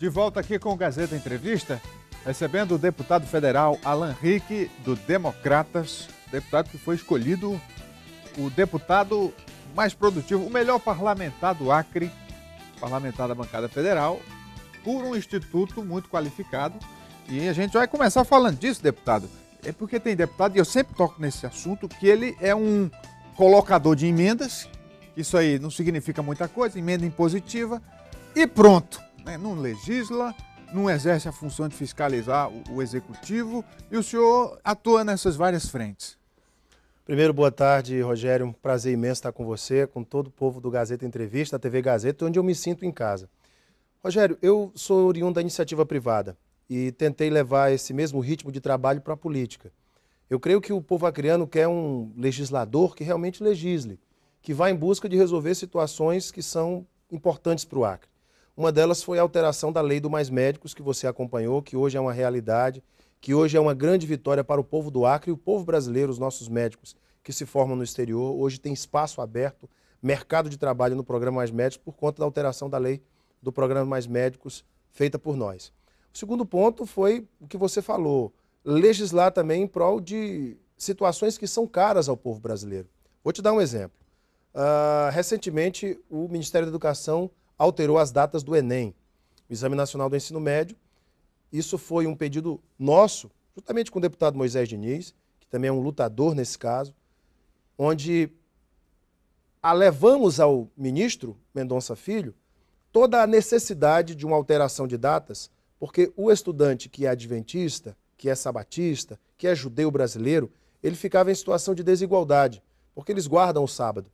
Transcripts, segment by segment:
De volta aqui com o Gazeta Entrevista, recebendo o deputado federal Alan Rick, do Democratas, deputado que foi escolhido o deputado mais produtivo, o melhor parlamentar do Acre, parlamentar da bancada federal, por um instituto muito qualificado. E a gente vai começar falando disso, deputado. É porque tem deputado, e eu sempre toco nesse assunto, que ele é um colocador de emendas, isso aí não significa muita coisa, emenda impositiva, e pronto né, não legisla, não exerce a função de fiscalizar o, o executivo e o senhor atua nessas várias frentes. Primeiro, boa tarde, Rogério. Um prazer imenso estar com você, com todo o povo do Gazeta Entrevista, TV Gazeta, onde eu me sinto em casa. Rogério, eu sou oriundo da iniciativa privada e tentei levar esse mesmo ritmo de trabalho para a política. Eu creio que o povo acreano quer um legislador que realmente legisle, que vá em busca de resolver situações que são importantes para o Acre. Uma delas foi a alteração da lei do Mais Médicos, que você acompanhou, que hoje é uma realidade, que hoje é uma grande vitória para o povo do Acre e o povo brasileiro, os nossos médicos que se formam no exterior, hoje tem espaço aberto, mercado de trabalho no programa Mais Médicos por conta da alteração da lei do programa Mais Médicos feita por nós. O segundo ponto foi o que você falou, legislar também em prol de situações que são caras ao povo brasileiro. Vou te dar um exemplo. Uh, recentemente, o Ministério da Educação alterou as datas do Enem, o Exame Nacional do Ensino Médio. Isso foi um pedido nosso, juntamente com o deputado Moisés Diniz, que também é um lutador nesse caso, onde alevamos ao ministro Mendonça Filho toda a necessidade de uma alteração de datas, porque o estudante que é adventista, que é sabatista, que é judeu brasileiro, ele ficava em situação de desigualdade, porque eles guardam o sábado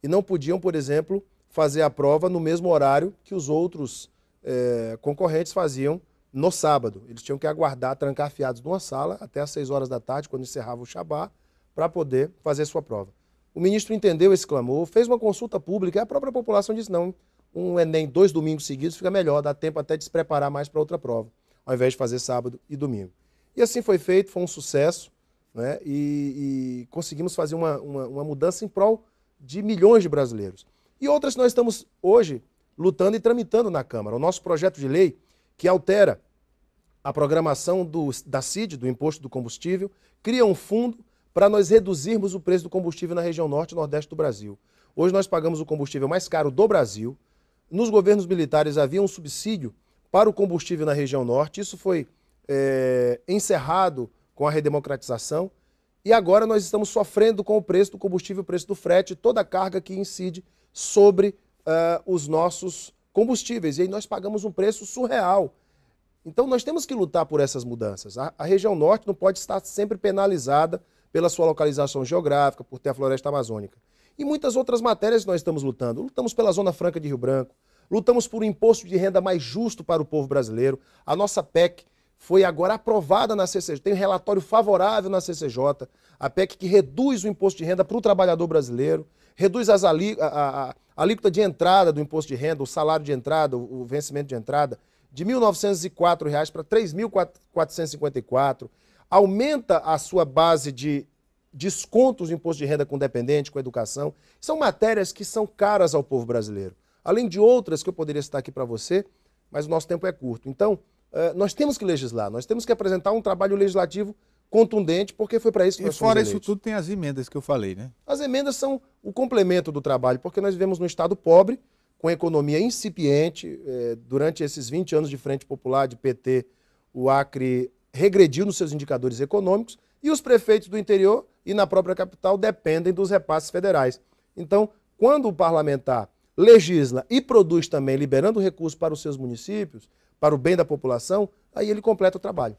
e não podiam, por exemplo, fazer a prova no mesmo horário que os outros é, concorrentes faziam no sábado. Eles tinham que aguardar, trancar numa sala até às 6 horas da tarde, quando encerrava o Shabá, para poder fazer sua prova. O ministro entendeu esse clamor, fez uma consulta pública e a própria população disse: não, um Enem dois domingos seguidos fica melhor, dá tempo até de se preparar mais para outra prova, ao invés de fazer sábado e domingo. E assim foi feito, foi um sucesso, né? e, e conseguimos fazer uma, uma, uma mudança em prol de milhões de brasileiros. E outras nós estamos hoje lutando e tramitando na Câmara. O nosso projeto de lei que altera a programação do, da CID, do Imposto do Combustível, cria um fundo para nós reduzirmos o preço do combustível na região norte e nordeste do Brasil. Hoje nós pagamos o combustível mais caro do Brasil. Nos governos militares havia um subsídio para o combustível na região norte. Isso foi é, encerrado com a redemocratização. E agora nós estamos sofrendo com o preço do combustível, o preço do frete, toda a carga que incide sobre uh, os nossos combustíveis. E aí nós pagamos um preço surreal. Então nós temos que lutar por essas mudanças. A, a região norte não pode estar sempre penalizada pela sua localização geográfica, por ter a floresta amazônica. E muitas outras matérias que nós estamos lutando. Lutamos pela Zona Franca de Rio Branco, lutamos por um imposto de renda mais justo para o povo brasileiro. A nossa PEC foi agora aprovada na CCJ, tem um relatório favorável na CCJ, a PEC que reduz o imposto de renda para o trabalhador brasileiro, reduz as a, a, a, alíquota de entrada do imposto de renda, o salário de entrada, o, o vencimento de entrada, de R$ 1.904 para R$ 3.454, aumenta a sua base de descontos de imposto de renda com dependente, com educação. São matérias que são caras ao povo brasileiro. Além de outras que eu poderia citar aqui para você, mas o nosso tempo é curto. Então, eh, nós temos que legislar, nós temos que apresentar um trabalho legislativo contundente, porque foi para isso que e nós E fora isso tudo tem as emendas que eu falei, né? As emendas são o complemento do trabalho, porque nós vivemos num estado pobre, com economia incipiente, eh, durante esses 20 anos de Frente Popular, de PT, o Acre regrediu nos seus indicadores econômicos, e os prefeitos do interior e na própria capital dependem dos repasses federais. Então, quando o parlamentar legisla e produz também, liberando recursos para os seus municípios, para o bem da população, aí ele completa o trabalho.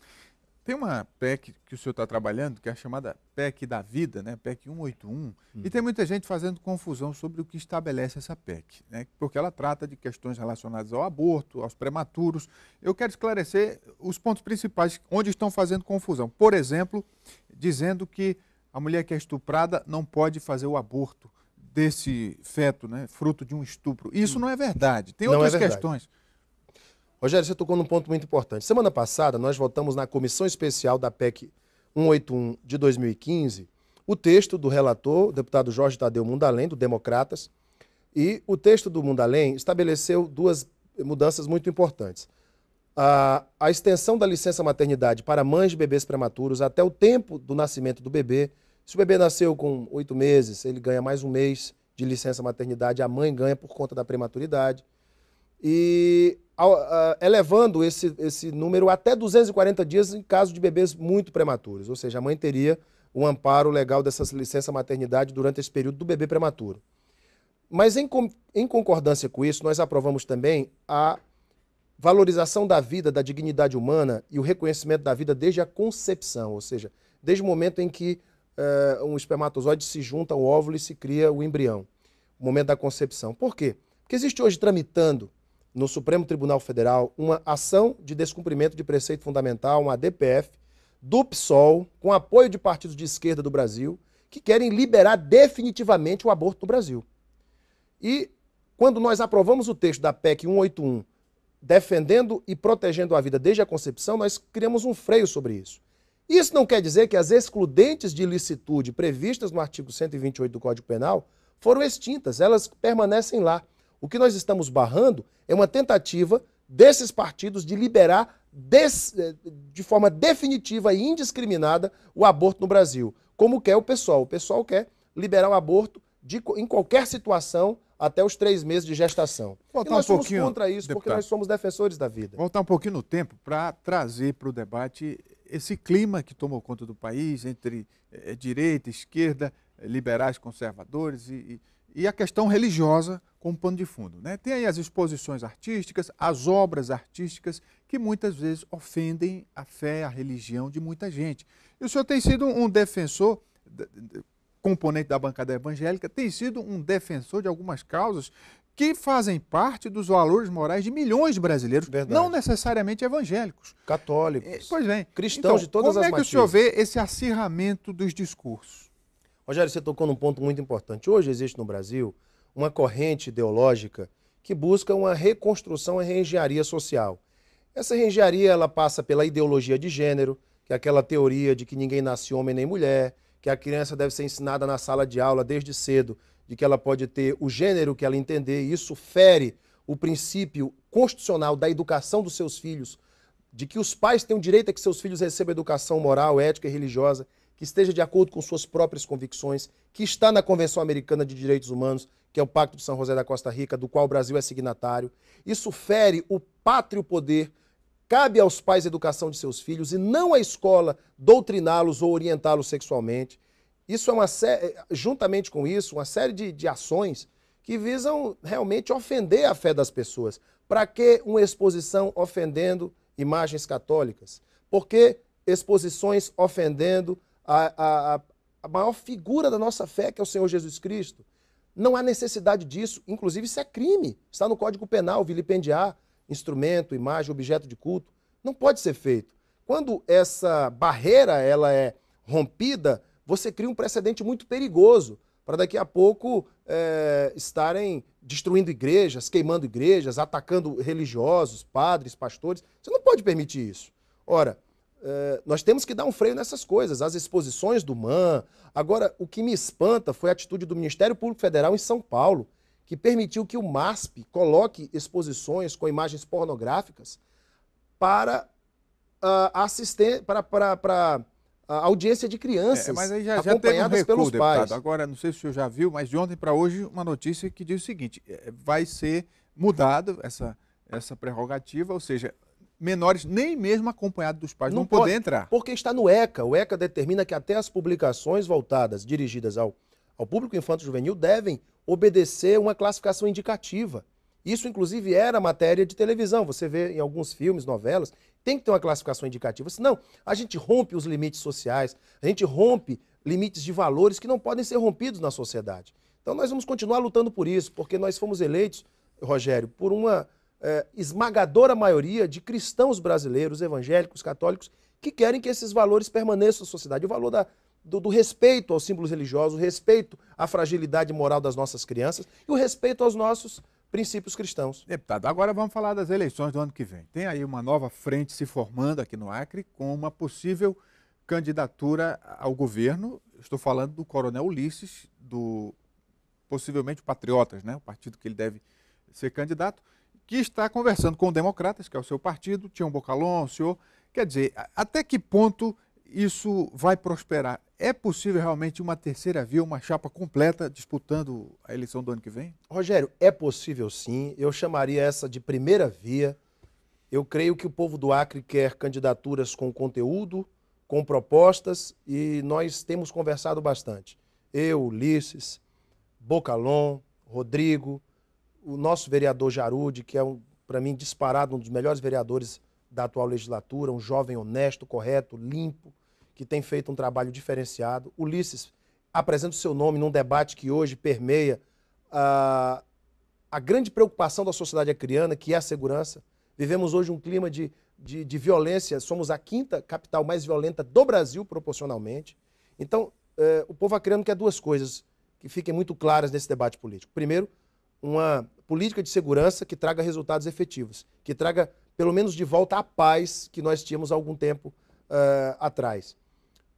Tem uma PEC que o senhor está trabalhando, que é a chamada PEC da vida, né? PEC 181, hum. e tem muita gente fazendo confusão sobre o que estabelece essa PEC, né? porque ela trata de questões relacionadas ao aborto, aos prematuros. Eu quero esclarecer os pontos principais onde estão fazendo confusão. Por exemplo, dizendo que a mulher que é estuprada não pode fazer o aborto desse feto, né? fruto de um estupro. Isso hum. não é verdade. Tem não é outras é verdade. questões. Rogério, você tocou num ponto muito importante. Semana passada, nós votamos na comissão especial da PEC 181 de 2015 o texto do relator, o deputado Jorge Tadeu Mundalém, do Democratas, e o texto do Mundalém estabeleceu duas mudanças muito importantes. A, a extensão da licença maternidade para mães de bebês prematuros até o tempo do nascimento do bebê. Se o bebê nasceu com oito meses, ele ganha mais um mês de licença maternidade, a mãe ganha por conta da prematuridade. E ah, elevando esse, esse número até 240 dias em caso de bebês muito prematuros. Ou seja, a mãe teria um amparo legal dessa licença maternidade durante esse período do bebê prematuro. Mas em, em concordância com isso, nós aprovamos também a valorização da vida, da dignidade humana e o reconhecimento da vida desde a concepção, ou seja, desde o momento em que uh, um espermatozoide se junta ao óvulo e se cria o embrião, o momento da concepção. Por quê? Porque existe hoje tramitando no Supremo Tribunal Federal uma ação de descumprimento de preceito fundamental, uma ADPF, do PSOL, com apoio de partidos de esquerda do Brasil, que querem liberar definitivamente o aborto no Brasil. E quando nós aprovamos o texto da PEC 181, defendendo e protegendo a vida desde a concepção, nós criamos um freio sobre isso. Isso não quer dizer que as excludentes de ilicitude previstas no artigo 128 do Código Penal foram extintas, elas permanecem lá. O que nós estamos barrando é uma tentativa desses partidos de liberar eh, de forma definitiva e indiscriminada o aborto no Brasil, como quer o pessoal. O pessoal quer liberar o aborto de, em qualquer situação até os três meses de gestação. Voltar e nós um somos pouquinho, contra isso, deputado, porque nós somos defensores da vida. Voltar um pouquinho no tempo para trazer para o debate esse clima que tomou conta do país entre é, direita, esquerda, eh, liberais, conservadores e, e e a questão religiosa como pano de fundo. Né? Tem aí as exposições artísticas, as obras artísticas que muitas vezes ofendem a fé, a religião de muita gente. E o senhor tem sido um defensor, componente da bancada evangélica, tem sido um defensor de algumas causas que fazem parte dos valores morais de milhões de brasileiros, Verdade. não necessariamente evangélicos. Católicos. Eh, pois bem. Cristãos então, de todas as Como é que matizes. o senhor vê esse acirramento dos discursos? Rogério, você tocou num ponto muito importante. Hoje existe no Brasil uma corrente ideológica que busca uma reconstrução em engenharia social. Essa engenharia ela passa pela ideologia de gênero, que é aquela teoria de que ninguém nasce homem nem mulher, que a criança deve ser ensinada na sala de aula desde cedo, de que ela pode ter o gênero que ela entender, e isso fere o princípio constitucional da educação dos seus filhos, de que os pais têm o direito a que seus filhos recebam educação moral, ética e religiosa que esteja de acordo com suas próprias convicções, que está na Convenção Americana de Direitos Humanos, que é o Pacto de São José da Costa Rica, do qual o Brasil é signatário. Isso fere o pátrio poder. Cabe aos pais a educação de seus filhos e não à escola doutriná-los ou orientá-los sexualmente. Isso é uma série, eh, juntamente com isso, uma série de, de ações que visam realmente ofender a fé das pessoas. Para que uma exposição ofendendo imagens católicas? Por que exposições ofendendo a, a, a maior figura da nossa fé, que é o Senhor Jesus Cristo. Não há necessidade disso, inclusive isso é crime. Está no Código Penal vilipendiar instrumento, imagem, objeto de culto. Não pode ser feito. Quando essa barreira ela é rompida, você cria um precedente muito perigoso para daqui a pouco é, estarem destruindo igrejas, queimando igrejas, atacando religiosos, padres, pastores. Você não pode permitir isso. Ora, eh, nós temos que dar um freio nessas coisas, as exposições do MAN. Agora, o que me espanta foi a atitude do Ministério Público Federal em São Paulo, que permitiu que o MASP coloque exposições com imagens pornográficas para uh, assistir, para, para, para a audiência de crianças é, mas aí já, já acompanhadas recuo, pelos deputado. pais. Agora, não sei se o senhor já viu, mas de ontem para hoje uma notícia que diz o seguinte: eh, vai ser mudado essa, essa prerrogativa, ou seja, menores, nem mesmo acompanhados dos pais, não, não poder entrar. Porque está no ECA. O ECA determina que até as publicações voltadas, dirigidas ao, ao público infanto-juvenil, devem obedecer uma classificação indicativa. Isso, inclusive, era matéria de televisão. Você vê em alguns filmes, novelas, tem que ter uma classificação indicativa. Senão, a gente rompe os limites sociais, a gente rompe limites de valores que não podem ser rompidos na sociedade. Então, nós vamos continuar lutando por isso, porque nós fomos eleitos, Rogério, por uma é, esmagadora maioria de cristãos brasileiros, evangélicos, católicos, que querem que esses valores permaneçam na sociedade. O valor da, do, do, respeito aos símbolos religiosos, o respeito à fragilidade moral das nossas crianças e o respeito aos nossos princípios cristãos. Deputado, agora vamos falar das eleições do ano que vem. Tem aí uma nova frente se formando aqui no Acre com uma possível candidatura ao governo. Estou falando do Coronel Ulisses, do possivelmente Patriotas, né? O partido que ele deve ser candidato que está conversando com democratas, que é o seu partido, tinha um Bocalon, o senhor. Quer dizer, até que ponto isso vai prosperar? É possível realmente uma terceira via, uma chapa completa disputando a eleição do ano que vem? Rogério, é possível sim. Eu chamaria essa de primeira via. Eu creio que o povo do Acre quer candidaturas com conteúdo, com propostas e nós temos conversado bastante. Eu, Ulisses, Bocalon, Rodrigo, o nosso vereador Jarude, que é, um, para mim, disparado um dos melhores vereadores da atual legislatura, um jovem honesto, correto, limpo, que tem feito um trabalho diferenciado. Ulisses apresenta o seu nome num debate que hoje permeia a, ah, a grande preocupação da sociedade acriana, que é a segurança. Vivemos hoje um clima de, de, de violência, somos a quinta capital mais violenta do Brasil, proporcionalmente. Então, eh, o povo acriano quer duas coisas que fiquem muito claras nesse debate político. Primeiro, uma política de segurança que traga resultados efetivos, que traga pelo menos de volta a paz que nós tínhamos há algum tempo uh, atrás.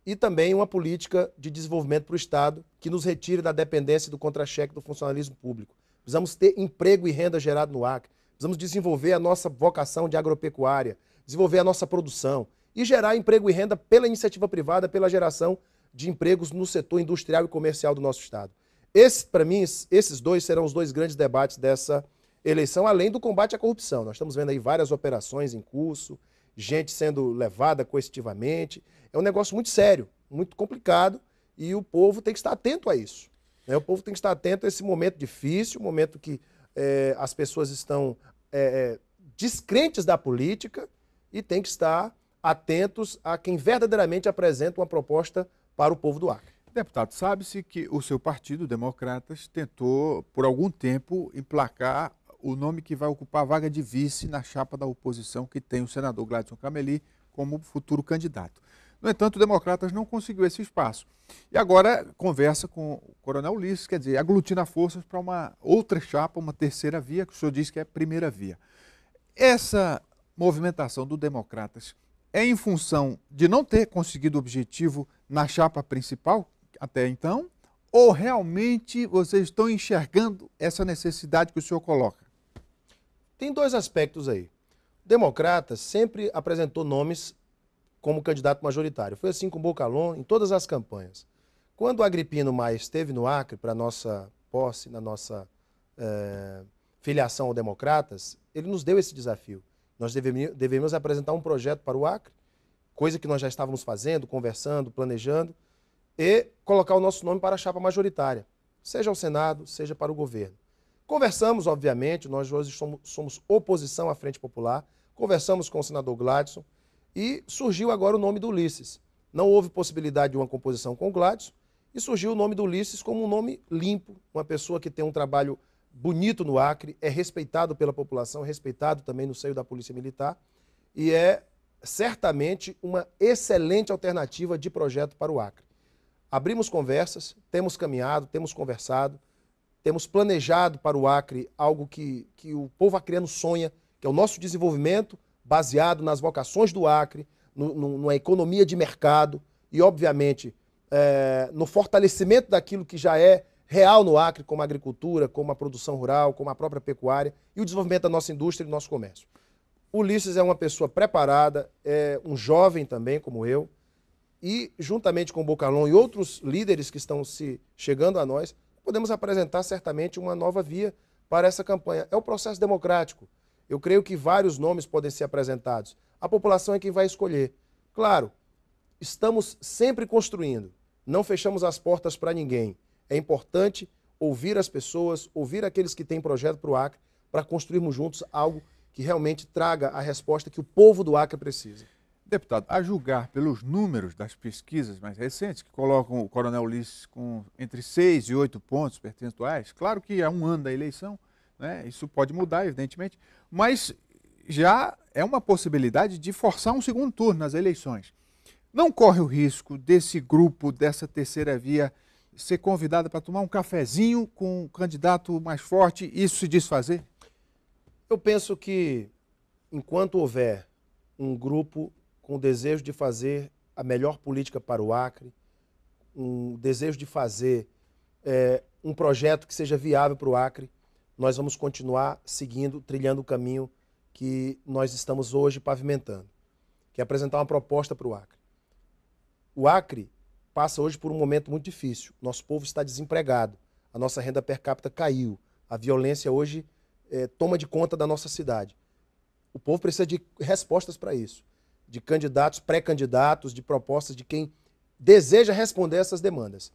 E também uma política de desenvolvimento para o Estado que nos retire da dependência do contra-cheque do funcionalismo público. Precisamos ter emprego e renda gerado no Acre. Precisamos desenvolver a nossa vocação de agropecuária, desenvolver a nossa produção e gerar emprego e renda pela iniciativa privada, pela geração de empregos no setor industrial e comercial do nosso Estado. Esse, para mim, esses dois serão os dois grandes debates dessa eleição, além do combate à corrupção. Nós estamos vendo aí várias operações em curso, gente sendo levada coercitivamente. É um negócio muito sério, muito complicado, e o povo tem que estar atento a isso. Né? O povo tem que estar atento a esse momento difícil, momento que é, as pessoas estão é, descrentes da política e tem que estar atentos a quem verdadeiramente apresenta uma proposta para o povo do Acre. Deputado, sabe-se que o seu partido, Democratas, tentou por algum tempo emplacar o nome que vai ocupar a vaga de vice na chapa da oposição que tem o senador Gladson Cameli como futuro candidato. No entanto, o Democratas não conseguiu esse espaço. E agora conversa com o Coronel Ulisses, quer dizer, aglutina forças para uma outra chapa, uma terceira via, que o senhor diz que é primeira via. Essa movimentação do Democratas é em função de não ter conseguido o objetivo na chapa principal, até então? Ou realmente vocês estão enxergando essa necessidade que o senhor coloca? Tem dois aspectos aí. O democrata sempre apresentou nomes como candidato majoritário. Foi assim com Bocalon em todas as campanhas. Quando o Agripino Maia esteve no Acre para nossa posse, na nossa eh, filiação ao Democratas, ele nos deu esse desafio. Nós deveríamos devemos apresentar um projeto para o Acre, coisa que nós já estávamos fazendo, conversando, planejando, e colocar o nosso nome para a chapa majoritária, seja ao Senado, seja para o governo. Conversamos, obviamente, nós hoje somos, somos oposição à Frente Popular, conversamos com o senador Gladson e surgiu agora o nome do Ulisses. Não houve possibilidade de uma composição com o Gladson e surgiu o nome do Ulisses como um nome limpo, uma pessoa que tem um trabalho bonito no Acre, é respeitado pela população, é respeitado também no seio da Polícia Militar e é certamente uma excelente alternativa de projeto para o Acre abrimos conversas, temos caminhado, temos conversado, temos planejado para o Acre algo que, que o povo acreano sonha, que é o nosso desenvolvimento baseado nas vocações do Acre, no, no, numa economia de mercado e, obviamente, é, no fortalecimento daquilo que já é real no Acre, como a agricultura, como a produção rural, como a própria pecuária e o desenvolvimento da nossa indústria e do nosso comércio. Ulisses é uma pessoa preparada, é um jovem também, como eu, e, juntamente com o Bocalon e outros líderes que estão se chegando a nós, podemos apresentar certamente uma nova via para essa campanha. É o processo democrático. Eu creio que vários nomes podem ser apresentados. A população é quem vai escolher. Claro, estamos sempre construindo, não fechamos as portas para ninguém. É importante ouvir as pessoas, ouvir aqueles que têm projeto para o Acre, para construirmos juntos algo que realmente traga a resposta que o povo do Acre precisa. Deputado, a julgar pelos números das pesquisas mais recentes, que colocam o coronel Ulisses com entre 6 e 8 pontos percentuais, claro que há é um ano da eleição, né, isso pode mudar, evidentemente, mas já é uma possibilidade de forçar um segundo turno nas eleições. Não corre o risco desse grupo, dessa terceira via, ser convidada para tomar um cafezinho com o um candidato mais forte e isso se desfazer? Eu penso que enquanto houver um grupo com o desejo de fazer a melhor política para o Acre, um desejo de fazer é, um projeto que seja viável para o Acre, nós vamos continuar seguindo, trilhando o caminho que nós estamos hoje pavimentando, que é apresentar uma proposta para o Acre. O Acre passa hoje por um momento muito difícil. Nosso povo está desempregado, a nossa renda per capita caiu, a violência hoje é, toma de conta da nossa cidade. O povo precisa de respostas para isso de candidatos, pré-candidatos, de propostas de quem deseja responder essas demandas.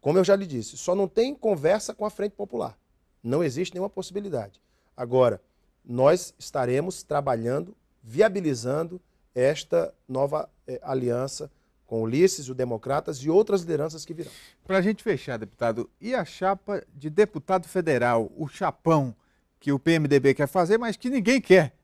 Como eu já lhe disse, só não tem conversa com a Frente Popular. Não existe nenhuma possibilidade. Agora, nós estaremos trabalhando, viabilizando esta nova eh, aliança com Ulisses, o Democratas e outras lideranças que virão. Para a gente fechar, deputado, e a chapa de deputado federal, o chapão que o PMDB quer fazer, mas que ninguém quer?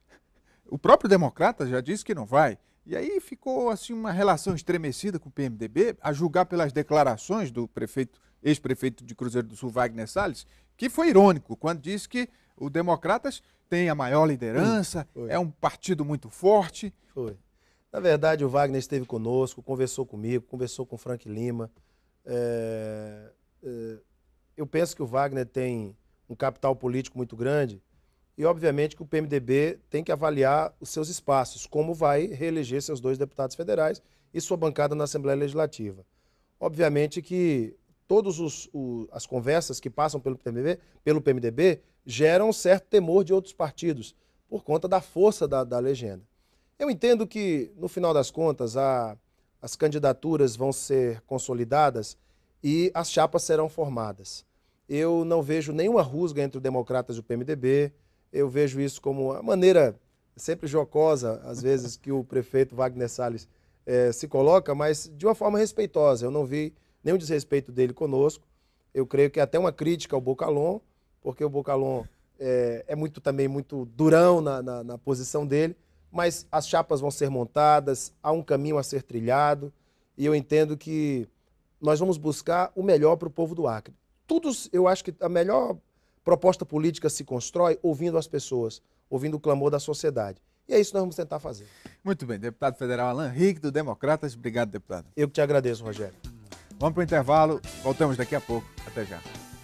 O próprio Democrata já disse que não vai. E aí ficou assim uma relação estremecida com o PMDB, a julgar pelas declarações do prefeito, ex-prefeito de Cruzeiro do Sul, Wagner Salles, que foi irônico quando disse que o Democratas tem a maior liderança, foi. é um partido muito forte. Foi. Na verdade, o Wagner esteve conosco, conversou comigo, conversou com o Frank Lima. É, é, eu penso que o Wagner tem um capital político muito grande e, obviamente, que o PMDB tem que avaliar os seus espaços, como vai reeleger seus dois deputados federais e sua bancada na Assembleia Legislativa. Obviamente que todas as conversas que passam pelo PMDB, pelo PMDB geram um certo temor de outros partidos, por conta da força da, da legenda. Eu entendo que, no final das contas, a, as candidaturas vão ser consolidadas e as chapas serão formadas. Eu não vejo nenhuma rusga entre o Democratas e o PMDB, eu vejo isso como uma maneira sempre jocosa, às vezes, que o prefeito Wagner Salles é, se coloca, mas de uma forma respeitosa. Eu não vi nenhum desrespeito dele conosco. Eu creio que até uma crítica ao Bocalon, porque o Bocalon é, é muito também muito durão na, na, na posição dele, mas as chapas vão ser montadas, há um caminho a ser trilhado, e eu entendo que nós vamos buscar o melhor para o povo do Acre. Tudo, eu acho que a melhor Proposta política se constrói ouvindo as pessoas, ouvindo o clamor da sociedade. E é isso que nós vamos tentar fazer. Muito bem, deputado federal Alain Henrique, do Democratas. Obrigado, deputado. Eu que te agradeço, Rogério. Vamos para o intervalo, voltamos daqui a pouco. Até já.